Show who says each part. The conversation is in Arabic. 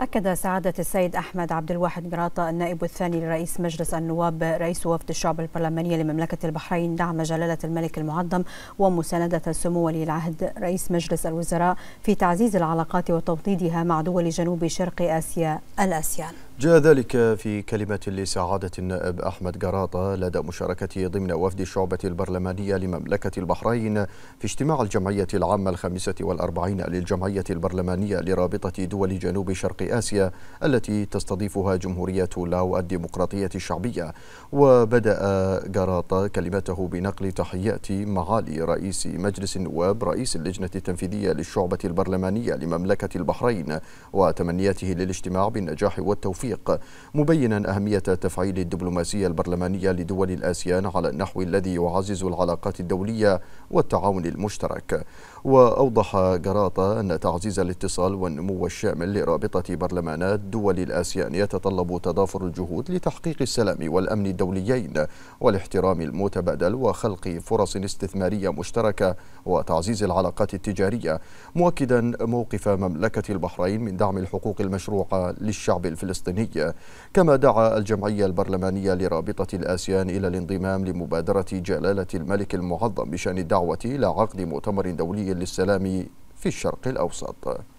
Speaker 1: أكد سعادة السيد أحمد عبد الواحد جراطة النائب الثاني لرئيس مجلس النواب رئيس وفد الشعب البرلمانية لمملكة البحرين دعم جلالة الملك المعظم ومساندة سمو ولي العهد رئيس مجلس الوزراء في تعزيز العلاقات وتوطيدها مع دول جنوب شرق آسيا الآسيان
Speaker 2: جاء ذلك في كلمة لسعادة النائب أحمد جراطة لدى مشاركته ضمن وفد الشعبة البرلمانية لمملكة البحرين في اجتماع الجمعية العامة الخامسة والأربعين للجمعية البرلمانية لرابطة دول جنوب شرق آسيا التي تستضيفها جمهورية لاو الديمقراطية الشعبية وبدأ جراطة كلمته بنقل تحيات معالي رئيس مجلس النواب رئيس اللجنة التنفيذية للشعبة البرلمانية لمملكة البحرين وتمنياته للاجتماع بالنجاح والتوفيق التوفيق مبينا أهمية تفعيل الدبلوماسية البرلمانية لدول الآسيان على النحو الذي يعزز العلاقات الدولية والتعاون المشترك وأوضح جراطة أن تعزيز الاتصال والنمو الشامل لرابطة برلمانات دول الآسيان يتطلب تضافر الجهود لتحقيق السلام والأمن الدوليين والاحترام المتبادل وخلق فرص استثمارية مشتركة وتعزيز العلاقات التجارية مؤكدا موقف مملكة البحرين من دعم الحقوق المشروعة للشعب الفلسطيني الوطنية كما دعا الجمعية البرلمانية لرابطة الآسيان إلى الانضمام لمبادرة جلالة الملك المعظم بشأن الدعوة إلى عقد مؤتمر دولي للسلام في الشرق الأوسط